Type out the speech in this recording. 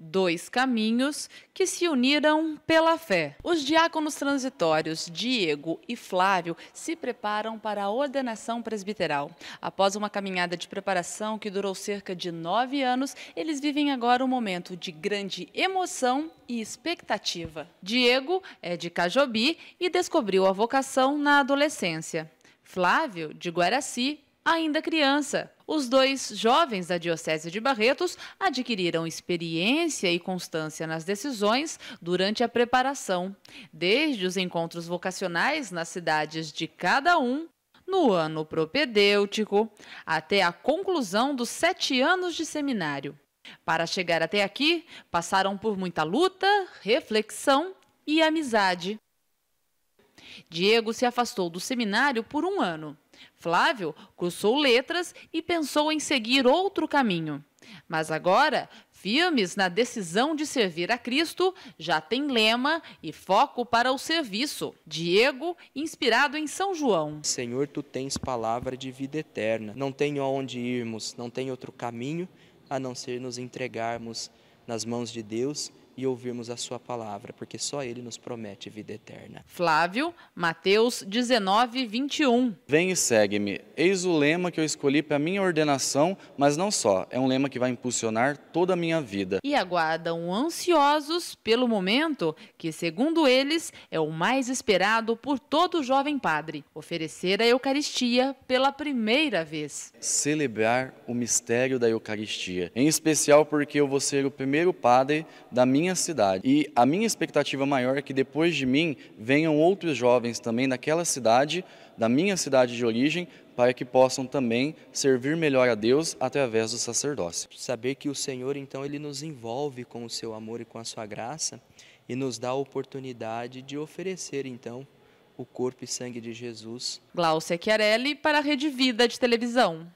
dois caminhos que se uniram pela fé. Os diáconos transitórios Diego e Flávio se preparam para a ordenação presbiteral. Após uma caminhada de preparação que durou cerca de nove anos, eles vivem agora um momento de grande emoção e expectativa. Diego é de Cajobi e descobriu a vocação na adolescência. Flávio, de Guaraci, ainda criança. Os dois jovens da Diocese de Barretos adquiriram experiência e constância nas decisões durante a preparação, desde os encontros vocacionais nas cidades de cada um no ano propedêutico, até a conclusão dos sete anos de seminário. Para chegar até aqui, passaram por muita luta, reflexão e amizade. Diego se afastou do seminário por um ano. Flávio cursou letras e pensou em seguir outro caminho. Mas agora, firmes na decisão de servir a Cristo, já tem lema e foco para o serviço. Diego, inspirado em São João. Senhor, tu tens palavra de vida eterna. Não tenho aonde irmos, não tem outro caminho a não ser nos entregarmos nas mãos de Deus e ouvirmos a sua palavra, porque só ele nos promete vida eterna. Flávio, Mateus 19, 21. Vem e segue-me. Eis o lema que eu escolhi para minha ordenação, mas não só. É um lema que vai impulsionar toda a minha vida. E aguardam ansiosos pelo momento que, segundo eles, é o mais esperado por todo jovem padre: oferecer a Eucaristia pela primeira vez. Celebrar o mistério da Eucaristia, em especial porque eu vou ser o primeiro padre da minha minha cidade. E a minha expectativa maior é que depois de mim venham outros jovens também daquela cidade, da minha cidade de origem, para que possam também servir melhor a Deus através do sacerdócio. Saber que o Senhor, então, ele nos envolve com o seu amor e com a sua graça e nos dá a oportunidade de oferecer, então, o corpo e sangue de Jesus. Glaucia Chiarelli para a Rede Vida de Televisão.